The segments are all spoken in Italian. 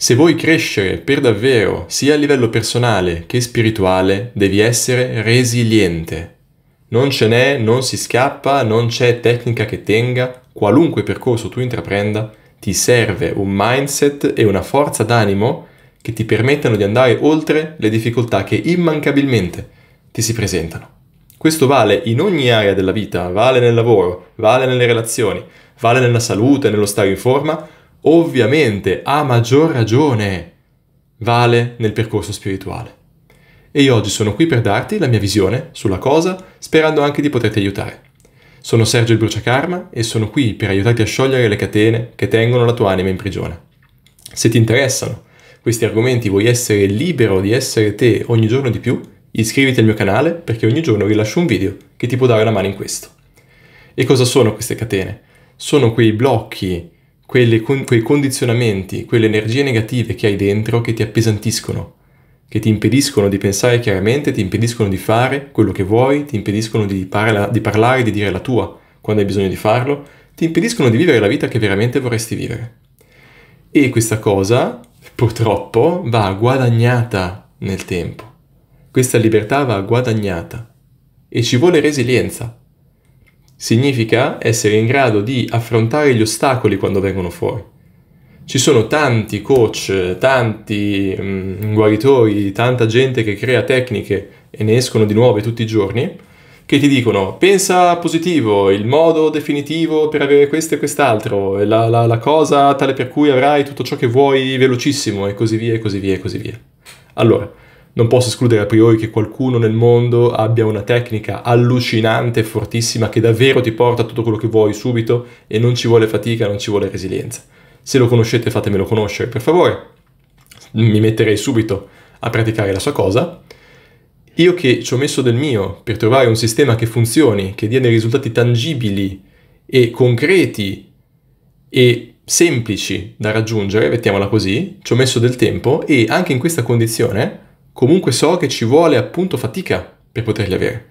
Se vuoi crescere per davvero, sia a livello personale che spirituale, devi essere resiliente. Non ce n'è, non si scappa, non c'è tecnica che tenga, qualunque percorso tu intraprenda, ti serve un mindset e una forza d'animo che ti permettano di andare oltre le difficoltà che immancabilmente ti si presentano. Questo vale in ogni area della vita, vale nel lavoro, vale nelle relazioni, vale nella salute, nello stare in forma, ovviamente a maggior ragione vale nel percorso spirituale. E io oggi sono qui per darti la mia visione sulla cosa, sperando anche di poterti aiutare. Sono Sergio il Bruciacarma e sono qui per aiutarti a sciogliere le catene che tengono la tua anima in prigione. Se ti interessano questi argomenti, vuoi essere libero di essere te ogni giorno di più, iscriviti al mio canale perché ogni giorno rilascio un video che ti può dare una mano in questo. E cosa sono queste catene? Sono quei blocchi quelle, quei condizionamenti, quelle energie negative che hai dentro che ti appesantiscono, che ti impediscono di pensare chiaramente, ti impediscono di fare quello che vuoi, ti impediscono di, parla, di parlare, di dire la tua quando hai bisogno di farlo, ti impediscono di vivere la vita che veramente vorresti vivere. E questa cosa, purtroppo, va guadagnata nel tempo. Questa libertà va guadagnata e ci vuole resilienza Significa essere in grado di affrontare gli ostacoli quando vengono fuori. Ci sono tanti coach, tanti mh, mm, guaritori, tanta gente che crea tecniche e ne escono di nuove tutti i giorni, che ti dicono pensa positivo, il modo definitivo per avere questo e quest'altro, la, la, la cosa tale per cui avrai tutto ciò che vuoi velocissimo e così via e così via e così via. Allora, non posso escludere a priori che qualcuno nel mondo abbia una tecnica allucinante, fortissima, che davvero ti porta tutto quello che vuoi subito e non ci vuole fatica, non ci vuole resilienza. Se lo conoscete fatemelo conoscere, per favore. Mi metterei subito a praticare la sua cosa. Io che ci ho messo del mio per trovare un sistema che funzioni, che dia dei risultati tangibili e concreti e semplici da raggiungere, mettiamola così, ci ho messo del tempo e anche in questa condizione comunque so che ci vuole appunto fatica per poterli avere.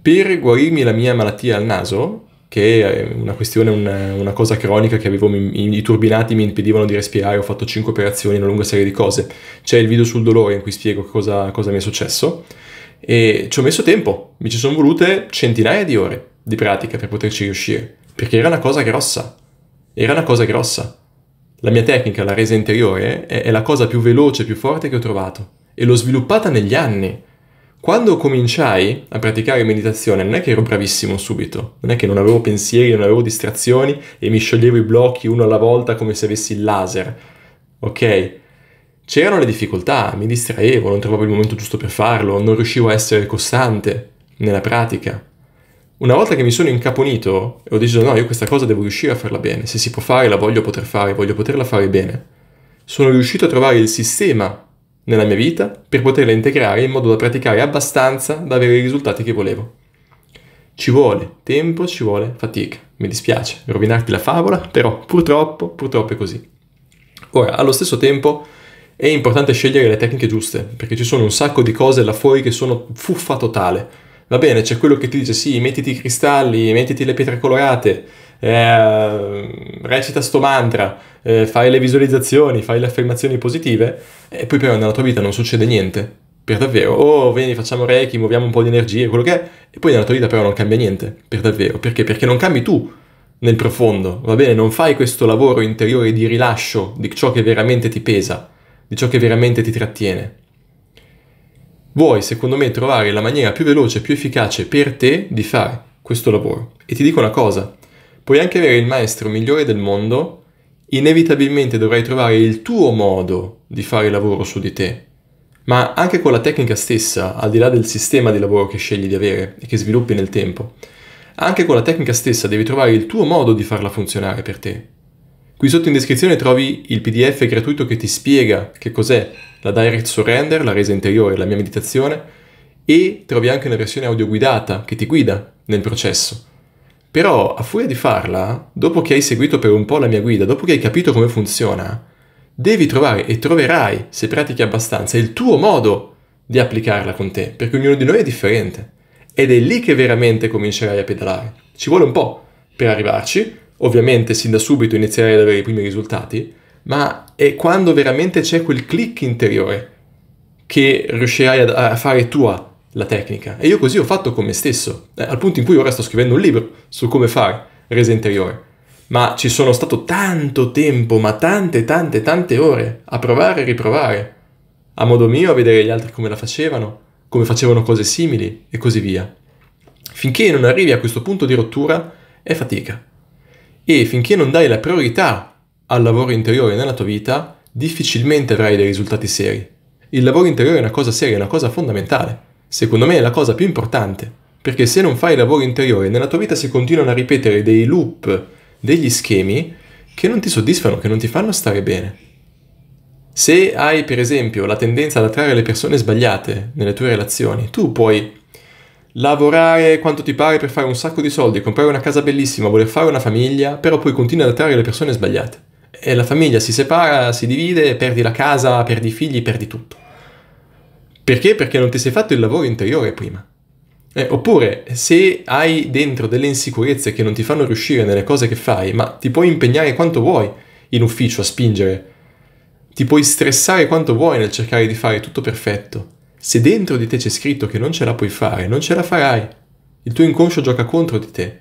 Per guarirmi la mia malattia al naso, che è una questione, una, una cosa cronica che avevo, mi, i turbinati mi impedivano di respirare, ho fatto 5 operazioni, una lunga serie di cose. C'è il video sul dolore in cui spiego cosa, cosa mi è successo e ci ho messo tempo, mi ci sono volute centinaia di ore di pratica per poterci riuscire, perché era una cosa grossa, era una cosa grossa. La mia tecnica, la resa interiore, è, è la cosa più veloce, più forte che ho trovato e l'ho sviluppata negli anni. Quando cominciai a praticare meditazione non è che ero bravissimo subito, non è che non avevo pensieri, non avevo distrazioni e mi scioglievo i blocchi uno alla volta come se avessi il laser. Ok? C'erano le difficoltà, mi distraevo, non trovavo il momento giusto per farlo, non riuscivo a essere costante nella pratica. Una volta che mi sono incaponito e ho deciso no, io questa cosa devo riuscire a farla bene, se si può fare la voglio poter fare, voglio poterla fare bene, sono riuscito a trovare il sistema nella mia vita per poterla integrare in modo da praticare abbastanza da avere i risultati che volevo. Ci vuole tempo, ci vuole fatica. Mi dispiace rovinarti la favola, però purtroppo, purtroppo è così. Ora, allo stesso tempo è importante scegliere le tecniche giuste, perché ci sono un sacco di cose là fuori che sono fuffa totale. Va bene, c'è quello che ti dice sì, mettiti i cristalli, mettiti le pietre colorate, eh, recita sto mantra, eh, fai le visualizzazioni, fai le affermazioni positive e poi però nella tua vita non succede niente, per davvero. Oh, vieni, facciamo reiki, muoviamo un po' di energia, quello che è, e poi nella tua vita però non cambia niente, per davvero. Perché? Perché non cambi tu nel profondo, va bene? Non fai questo lavoro interiore di rilascio di ciò che veramente ti pesa, di ciò che veramente ti trattiene. Vuoi, secondo me, trovare la maniera più veloce, più efficace per te di fare questo lavoro. E ti dico una cosa, Puoi anche avere il maestro migliore del mondo, inevitabilmente dovrai trovare il tuo modo di fare lavoro su di te. Ma anche con la tecnica stessa, al di là del sistema di lavoro che scegli di avere e che sviluppi nel tempo, anche con la tecnica stessa devi trovare il tuo modo di farla funzionare per te. Qui sotto in descrizione trovi il PDF gratuito che ti spiega che cos'è la Direct Surrender, la resa interiore, la mia meditazione, e trovi anche una versione audio guidata che ti guida nel processo. Però a furia di farla, dopo che hai seguito per un po' la mia guida, dopo che hai capito come funziona, devi trovare e troverai, se pratichi abbastanza, il tuo modo di applicarla con te, perché ognuno di noi è differente. Ed è lì che veramente comincerai a pedalare. Ci vuole un po' per arrivarci, ovviamente sin da subito inizierai ad avere i primi risultati, ma è quando veramente c'è quel click interiore che riuscirai a fare tua la tecnica. E io così ho fatto con me stesso, eh, al punto in cui ora sto scrivendo un libro su come fare resa interiore. Ma ci sono stato tanto tempo, ma tante, tante, tante ore a provare e riprovare, a modo mio, a vedere gli altri come la facevano, come facevano cose simili e così via. Finché non arrivi a questo punto di rottura è fatica. E finché non dai la priorità al lavoro interiore nella tua vita, difficilmente avrai dei risultati seri. Il lavoro interiore è una cosa seria, è una cosa fondamentale. Secondo me è la cosa più importante, perché se non fai lavoro interiore nella tua vita si continuano a ripetere dei loop, degli schemi che non ti soddisfano, che non ti fanno stare bene. Se hai per esempio la tendenza ad attrarre le persone sbagliate nelle tue relazioni, tu puoi lavorare quanto ti pare per fare un sacco di soldi, comprare una casa bellissima, voler fare una famiglia, però poi continui ad attrarre le persone sbagliate. E la famiglia si separa, si divide, perdi la casa, perdi i figli, perdi tutto. Perché? Perché non ti sei fatto il lavoro interiore prima. Eh, oppure se hai dentro delle insicurezze che non ti fanno riuscire nelle cose che fai, ma ti puoi impegnare quanto vuoi in ufficio a spingere, ti puoi stressare quanto vuoi nel cercare di fare tutto perfetto. Se dentro di te c'è scritto che non ce la puoi fare, non ce la farai. Il tuo inconscio gioca contro di te.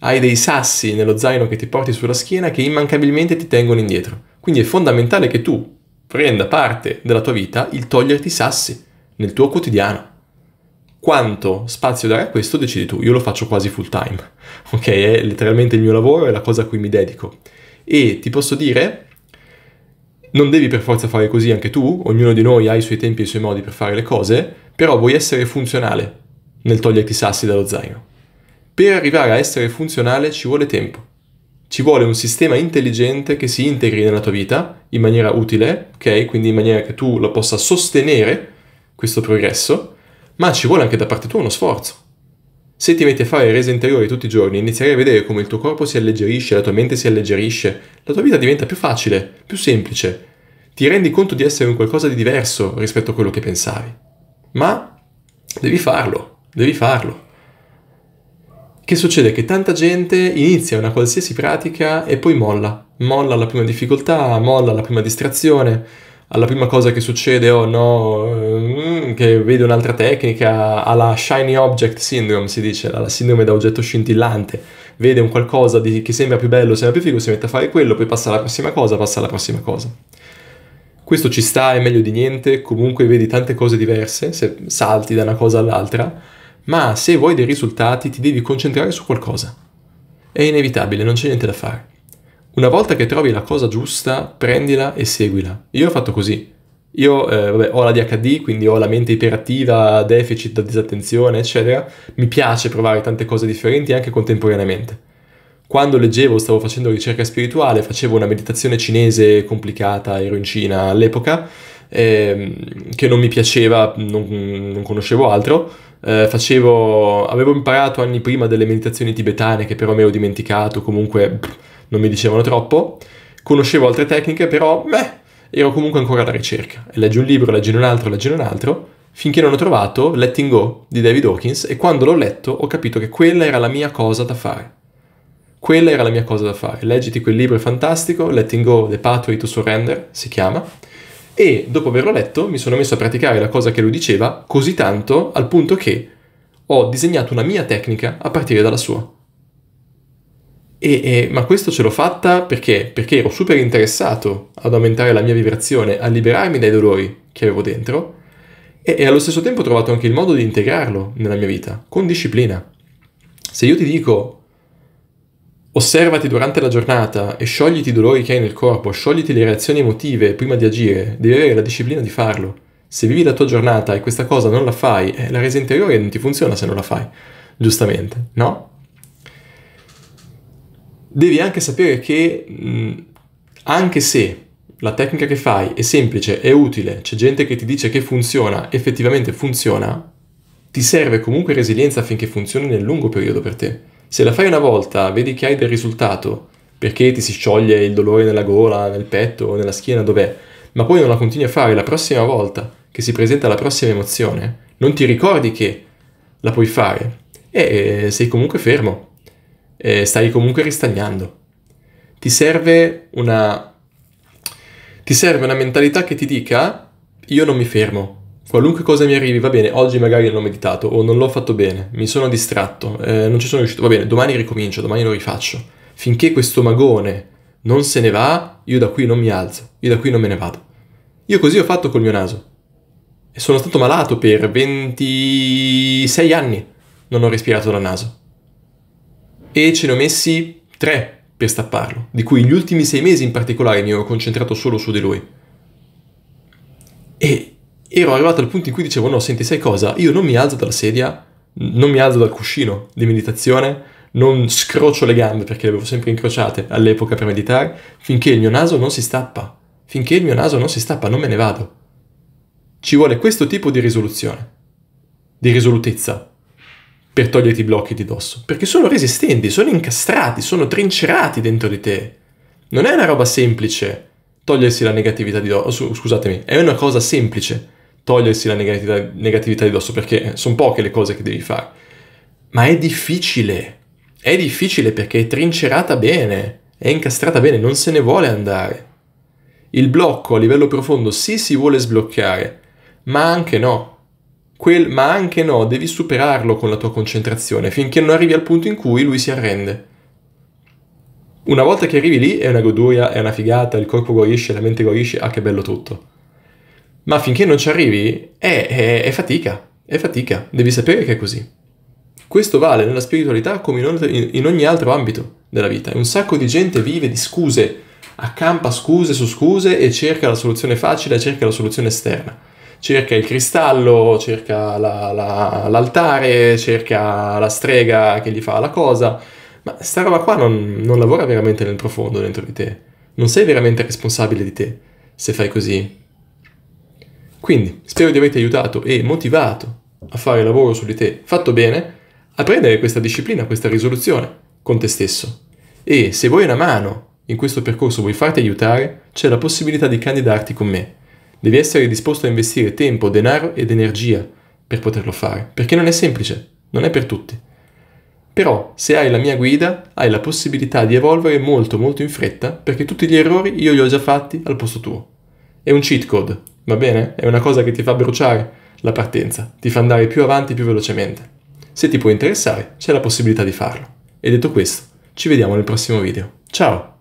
Hai dei sassi nello zaino che ti porti sulla schiena che immancabilmente ti tengono indietro. Quindi è fondamentale che tu prenda parte della tua vita il toglierti i sassi nel tuo quotidiano. Quanto spazio dare a questo decidi tu, io lo faccio quasi full time, ok? È letteralmente il mio lavoro, è la cosa a cui mi dedico. E ti posso dire, non devi per forza fare così anche tu, ognuno di noi ha i suoi tempi e i suoi modi per fare le cose, però vuoi essere funzionale nel toglierti i sassi dallo zaino. Per arrivare a essere funzionale ci vuole tempo, ci vuole un sistema intelligente che si integri nella tua vita in maniera utile, ok? Quindi in maniera che tu lo possa sostenere questo progresso, ma ci vuole anche da parte tua uno sforzo. Se ti metti a fare resa interiore tutti i giorni, inizierai a vedere come il tuo corpo si alleggerisce, la tua mente si alleggerisce, la tua vita diventa più facile, più semplice. Ti rendi conto di essere un qualcosa di diverso rispetto a quello che pensavi. Ma devi farlo, devi farlo. Che succede? Che tanta gente inizia una qualsiasi pratica e poi molla. Molla alla prima difficoltà, molla alla prima distrazione alla prima cosa che succede oh no, mm, che vedi un'altra tecnica, alla shiny object syndrome si dice, alla sindrome da oggetto scintillante, vede un qualcosa di, che sembra più bello, sembra più figo, si mette a fare quello, poi passa alla prossima cosa, passa alla prossima cosa. Questo ci sta, è meglio di niente, comunque vedi tante cose diverse, se salti da una cosa all'altra, ma se vuoi dei risultati ti devi concentrare su qualcosa. È inevitabile, non c'è niente da fare. Una volta che trovi la cosa giusta, prendila e seguila. Io ho fatto così. Io eh, vabbè, ho la DHD, quindi ho la mente iperattiva, deficit da disattenzione, eccetera. Mi piace provare tante cose differenti anche contemporaneamente. Quando leggevo, stavo facendo ricerca spirituale, facevo una meditazione cinese complicata, ero in Cina all'epoca, eh, che non mi piaceva, non, non conoscevo altro. Eh, facevo, avevo imparato anni prima delle meditazioni tibetane che però mi ero dimenticato, comunque... Pff, non mi dicevano troppo. Conoscevo altre tecniche, però beh, ero comunque ancora alla ricerca. Leggi un libro, leggi un altro, leggi un altro, finché non ho trovato Letting Go di David Hawkins e quando l'ho letto ho capito che quella era la mia cosa da fare. Quella era la mia cosa da fare. Leggiti quel libro è fantastico, Letting Go, The Pathway to Surrender si chiama, e dopo averlo letto mi sono messo a praticare la cosa che lui diceva così tanto al punto che ho disegnato una mia tecnica a partire dalla sua. E, e, ma questo ce l'ho fatta perché? Perché ero super interessato ad aumentare la mia vibrazione, a liberarmi dai dolori che avevo dentro e, e allo stesso tempo ho trovato anche il modo di integrarlo nella mia vita, con disciplina. Se io ti dico osservati durante la giornata e sciogliti i dolori che hai nel corpo, sciogliti le reazioni emotive prima di agire, devi avere la disciplina di farlo. Se vivi la tua giornata e questa cosa non la fai, eh, la resa interiore non ti funziona se non la fai, giustamente, no? devi anche sapere che mh, mm, anche se la tecnica che fai è semplice, è utile, c'è gente che ti dice che funziona, effettivamente funziona, ti serve comunque resilienza affinché funzioni nel lungo periodo per te. Se la fai una volta, vedi che hai del risultato, perché ti si scioglie il dolore nella gola, nel petto, nella schiena, dov'è, ma poi non la continui a fare la prossima volta che si presenta la prossima emozione, non ti ricordi che la puoi fare e eh, sei comunque fermo eh, stai comunque ristagnando. Ti serve una... Ti serve una mentalità che ti dica io non mi fermo, qualunque cosa mi arrivi, va bene, oggi magari non ho meditato o non l'ho fatto bene, mi sono distratto, eh, non ci sono riuscito, va bene, domani ricomincio, domani lo rifaccio. Finché questo magone non se ne va, io da qui non mi alzo, io da qui non me ne vado. Io così ho fatto col mio naso. E sono stato malato per 26 anni. Non ho respirato dal naso e ce ne ho messi tre per stapparlo, di cui gli ultimi sei mesi in particolare mi ero concentrato solo su di lui. E ero arrivato al punto in cui dicevo no, senti, sai cosa? Io non mi alzo dalla sedia, non mi alzo dal cuscino di meditazione, non scrocio le gambe perché le avevo sempre incrociate all'epoca per meditare, finché il mio naso non si stappa. Finché il mio naso non si stappa, non me ne vado. Ci vuole questo tipo di risoluzione, di risolutezza, per toglierti i blocchi di dosso, perché sono resistenti, sono incastrati, sono trincerati dentro di te. Non è una roba semplice togliersi la negatività di dosso, oh, scusatemi, è una cosa semplice togliersi la negatività, negatività di dosso, perché sono poche le cose che devi fare. Ma è difficile, è difficile perché è trincerata bene, è incastrata bene, non se ne vuole andare. Il blocco a livello profondo sì si vuole sbloccare, ma anche no. Quel ma anche no devi superarlo con la tua concentrazione finché non arrivi al punto in cui lui si arrende. Una volta che arrivi lì è una goduria, è una figata, il corpo guarisce, la mente guarisce, ah che bello tutto. Ma finché non ci arrivi è, è, è fatica, è fatica, devi sapere che è così. Questo vale nella spiritualità come in ogni altro ambito della vita. Un sacco di gente vive di scuse, accampa scuse su scuse e cerca la soluzione facile, cerca la soluzione esterna cerca il cristallo, cerca la, la, l'altare, cerca la strega che gli fa la cosa, ma sta roba qua non, non lavora veramente nel profondo dentro di te. Non sei veramente responsabile di te se fai così. Quindi spero di averti aiutato e motivato a fare lavoro su di te fatto bene, a prendere questa disciplina, questa risoluzione con te stesso. E se vuoi una mano in questo percorso, vuoi farti aiutare, c'è la possibilità di candidarti con me Devi essere disposto a investire tempo, denaro ed energia per poterlo fare, perché non è semplice, non è per tutti. Però se hai la mia guida, hai la possibilità di evolvere molto molto in fretta, perché tutti gli errori io li ho già fatti al posto tuo. È un cheat code, va bene? È una cosa che ti fa bruciare la partenza, ti fa andare più avanti più velocemente. Se ti può interessare, c'è la possibilità di farlo. E detto questo, ci vediamo nel prossimo video. Ciao!